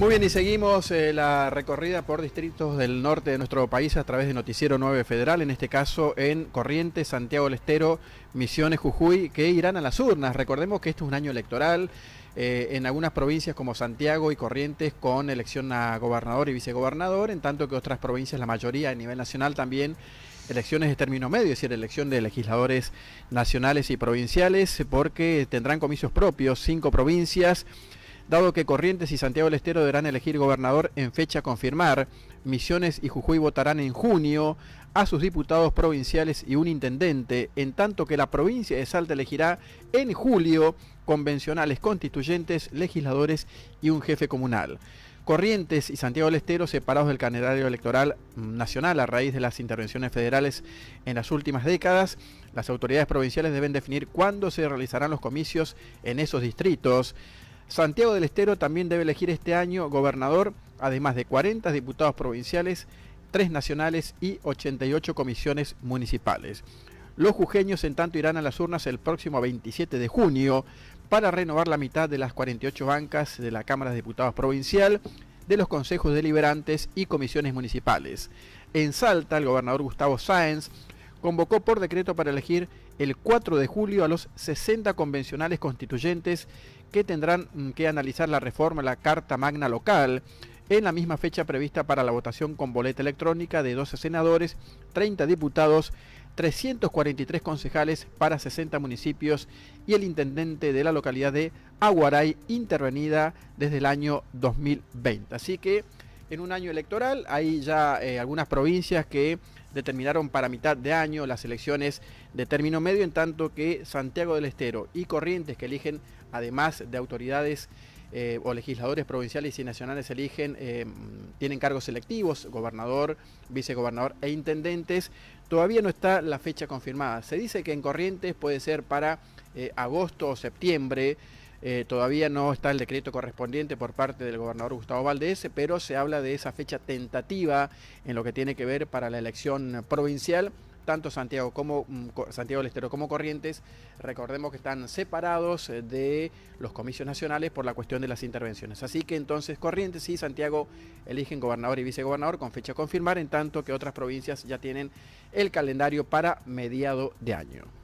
Muy bien, y seguimos eh, la recorrida por distritos del norte de nuestro país a través de Noticiero 9 Federal, en este caso en Corrientes, Santiago del Estero, Misiones, Jujuy, que irán a las urnas. Recordemos que este es un año electoral. Eh, en algunas provincias como Santiago y Corrientes con elección a gobernador y vicegobernador, en tanto que otras provincias, la mayoría a nivel nacional también, elecciones de término medio, es decir, elección de legisladores nacionales y provinciales, porque tendrán comicios propios, cinco provincias dado que Corrientes y Santiago del Estero deberán elegir gobernador en fecha confirmar. Misiones y Jujuy votarán en junio a sus diputados provinciales y un intendente, en tanto que la provincia de Salta elegirá en julio convencionales constituyentes, legisladores y un jefe comunal. Corrientes y Santiago del Estero separados del calendario electoral nacional a raíz de las intervenciones federales en las últimas décadas. Las autoridades provinciales deben definir cuándo se realizarán los comicios en esos distritos. Santiago del Estero también debe elegir este año gobernador, además de 40 diputados provinciales, 3 nacionales y 88 comisiones municipales. Los jujeños, en tanto, irán a las urnas el próximo 27 de junio para renovar la mitad de las 48 bancas de la Cámara de Diputados Provincial, de los consejos deliberantes y comisiones municipales. En Salta, el gobernador Gustavo Sáenz convocó por decreto para elegir el 4 de julio a los 60 convencionales constituyentes que tendrán mm, que analizar la reforma a la Carta Magna local en la misma fecha prevista para la votación con boleta electrónica de 12 senadores, 30 diputados, 343 concejales para 60 municipios y el intendente de la localidad de Aguaray intervenida desde el año 2020. Así que en un año electoral. Hay ya eh, algunas provincias que determinaron para mitad de año las elecciones de término medio, en tanto que Santiago del Estero y Corrientes, que eligen, además de autoridades eh, o legisladores provinciales y nacionales, eligen, eh, tienen cargos selectivos, gobernador, vicegobernador e intendentes. Todavía no está la fecha confirmada. Se dice que en Corrientes puede ser para agosto o septiembre. Eh, todavía no está el decreto correspondiente por parte del gobernador Gustavo Valdés, pero se habla de esa fecha tentativa en lo que tiene que ver para la elección provincial tanto Santiago como mm, Santiago del Estero como Corrientes, recordemos que están separados eh, de los comicios nacionales por la cuestión de las intervenciones. Así que entonces Corrientes y Santiago eligen gobernador y vicegobernador con fecha a confirmar, en tanto que otras provincias ya tienen el calendario para mediado de año.